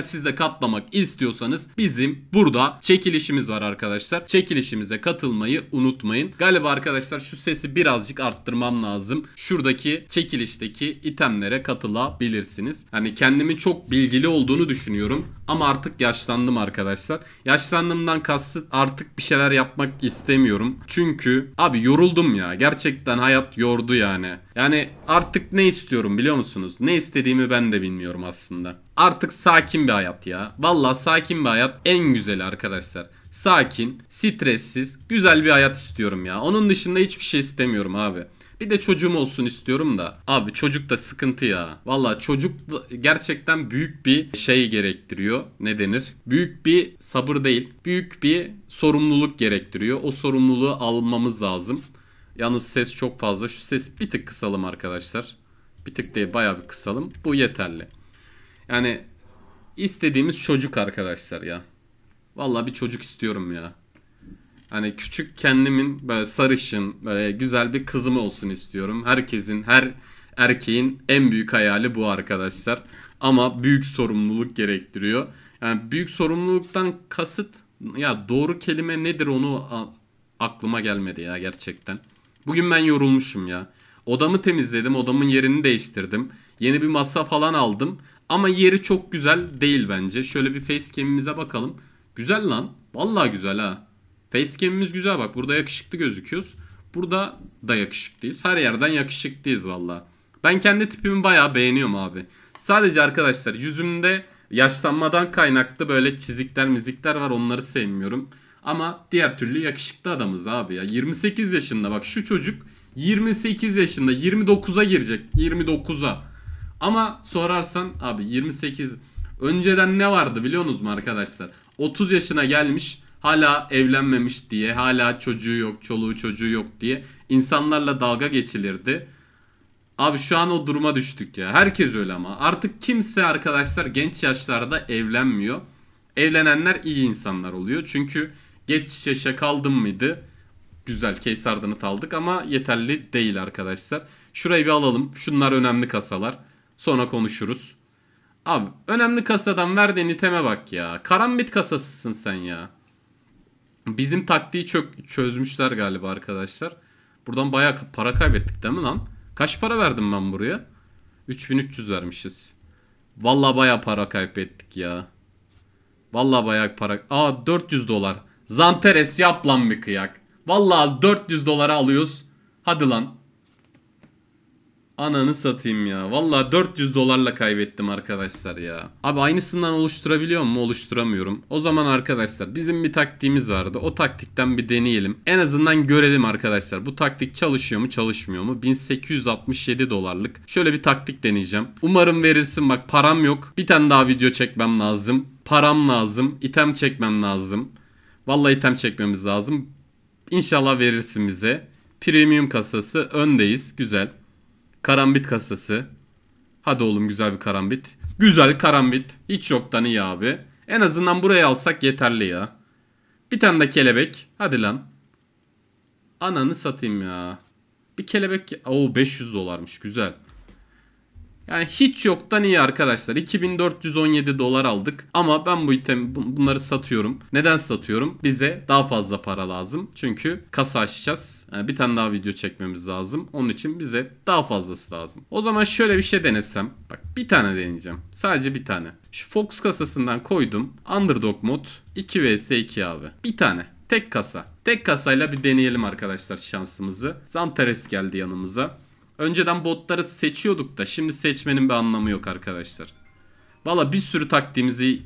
eğer siz de katlamak istiyorsanız bizim burada çekilişimiz var arkadaşlar. Çekilişimize katılmayı unutmayın. Galiba arkadaşlar şu sesi birazcık arttırmam lazım. Şuradaki çekilişteki itemlere katılabilirsiniz. Hani kendimi çok bilgili olduğunu düşünüyorum. Ama artık yaşlandım arkadaşlar. Yaşlandığımdan kasıt artık bir şeyler yapmak istemiyorum. Çünkü abi yoruldum ya. Gerçekten hayat yordu yani. Yani artık ne istiyorum biliyor musunuz? Ne istediğimi ben de bilmiyorum aslında. Artık sakin bir hayat ya. Valla sakin bir hayat en güzeli arkadaşlar sakin, stressiz, güzel bir hayat istiyorum ya. Onun dışında hiçbir şey istemiyorum abi. Bir de çocuğum olsun istiyorum da. Abi çocuk da sıkıntı ya. Valla çocuk gerçekten büyük bir şey gerektiriyor. Ne denir? Büyük bir sabır değil. Büyük bir sorumluluk gerektiriyor. O sorumluluğu almamız lazım. Yalnız ses çok fazla. Şu ses bir tık kısalım arkadaşlar. Bir tık diye bayağı bir kısalım. Bu yeterli. Yani istediğimiz çocuk arkadaşlar ya. valla bir çocuk istiyorum ya. Hani küçük kendimin böyle sarışın, böyle güzel bir kızım olsun istiyorum. Herkesin, her erkeğin en büyük hayali bu arkadaşlar. Ama büyük sorumluluk gerektiriyor. Yani büyük sorumluluktan kasıt ya doğru kelime nedir onu aklıma gelmedi ya gerçekten. Bugün ben yorulmuşum ya. Odamı temizledim, odamın yerini değiştirdim. Yeni bir masa falan aldım. Ama yeri çok güzel değil bence. Şöyle bir face camimize bakalım. Güzel lan. Vallahi güzel ha. Facecam'imiz güzel bak. Burada yakışıklı gözüküyoruz. Burada da yakışıklıyız. Her yerden yakışıklıyız valla. Ben kendi tipimi baya beğeniyorum abi. Sadece arkadaşlar yüzümde yaşlanmadan kaynaklı böyle çizikler mizikler var onları sevmiyorum. Ama diğer türlü yakışıklı adamız abi ya. 28 yaşında bak şu çocuk 28 yaşında 29'a girecek 29'a. Ama sorarsan abi 28 önceden ne vardı biliyor musunuz arkadaşlar? 30 yaşına gelmiş hala evlenmemiş diye, hala çocuğu yok, çoluğu çocuğu yok diye insanlarla dalga geçilirdi. Abi şu an o duruma düştük ya. Herkes öyle ama. Artık kimse arkadaşlar genç yaşlarda evlenmiyor. Evlenenler iyi insanlar oluyor. Çünkü geç yaşa kaldım mıydı? Güzel case taldık ama yeterli değil arkadaşlar. Şurayı bir alalım. Şunlar önemli kasalar. Sonra konuşuruz. Abi önemli kasadan verdiğin iteme bak ya. Karambit kasasısın sen ya. Bizim taktiği çok çözmüşler galiba arkadaşlar. Buradan bayağı para kaybettik değil mi lan? Kaç para verdim ben buraya? 3300 vermişiz. Valla bayağı para kaybettik ya. Valla bayağı para... Aa 400 dolar. Zanteres yap lan bir kıyak. Valla 400 dolara alıyoruz. Hadi lan. Ananı satayım ya. Valla 400 dolarla kaybettim arkadaşlar ya. Abi aynısından oluşturabiliyor mu? Oluşturamıyorum. O zaman arkadaşlar bizim bir taktiğimiz vardı. O taktikten bir deneyelim. En azından görelim arkadaşlar. Bu taktik çalışıyor mu çalışmıyor mu? 1867 dolarlık. Şöyle bir taktik deneyeceğim. Umarım verirsin. Bak param yok. Bir tane daha video çekmem lazım. Param lazım. İtem çekmem lazım. Vallahi item çekmemiz lazım. İnşallah verirsin bize. Premium kasası öndeyiz. Güzel. Karambit kasası. Hadi oğlum güzel bir karambit. Güzel karambit. Hiç yoktan iyi abi. En azından buraya alsak yeterli ya. Bir tane de kelebek. Hadi lan. Ananı satayım ya. Bir kelebek. Oo 500 dolarmış. Güzel. Yani hiç yoktan iyi arkadaşlar. 2417 dolar aldık ama ben bu item bunları satıyorum. Neden satıyorum? Bize daha fazla para lazım. Çünkü kasa açacağız. Yani ee, bir tane daha video çekmemiz lazım. Onun için bize daha fazlası lazım. O zaman şöyle bir şey denesem. Bak bir tane deneyeceğim. Sadece bir tane. Şu Fox kasasından koydum. Underdog mod 2 vs 2 abi. Bir tane. Tek kasa. Tek kasayla bir deneyelim arkadaşlar şansımızı. Zanteres geldi yanımıza. Önceden botları seçiyorduk da şimdi seçmenin bir anlamı yok arkadaşlar. Valla bir sürü taktiğimizi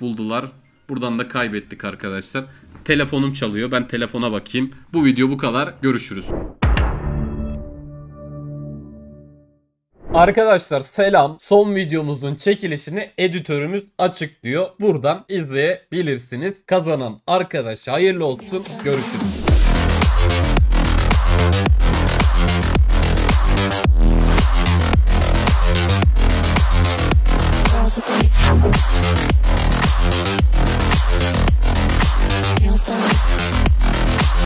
buldular. Buradan da kaybettik arkadaşlar. Telefonum çalıyor. Ben telefona bakayım. Bu video bu kadar. Görüşürüz. Arkadaşlar selam. Son videomuzun çekilişini editörümüz açıklıyor. Buradan izleyebilirsiniz. Kazanan arkadaşa hayırlı olsun. Görüşürüz.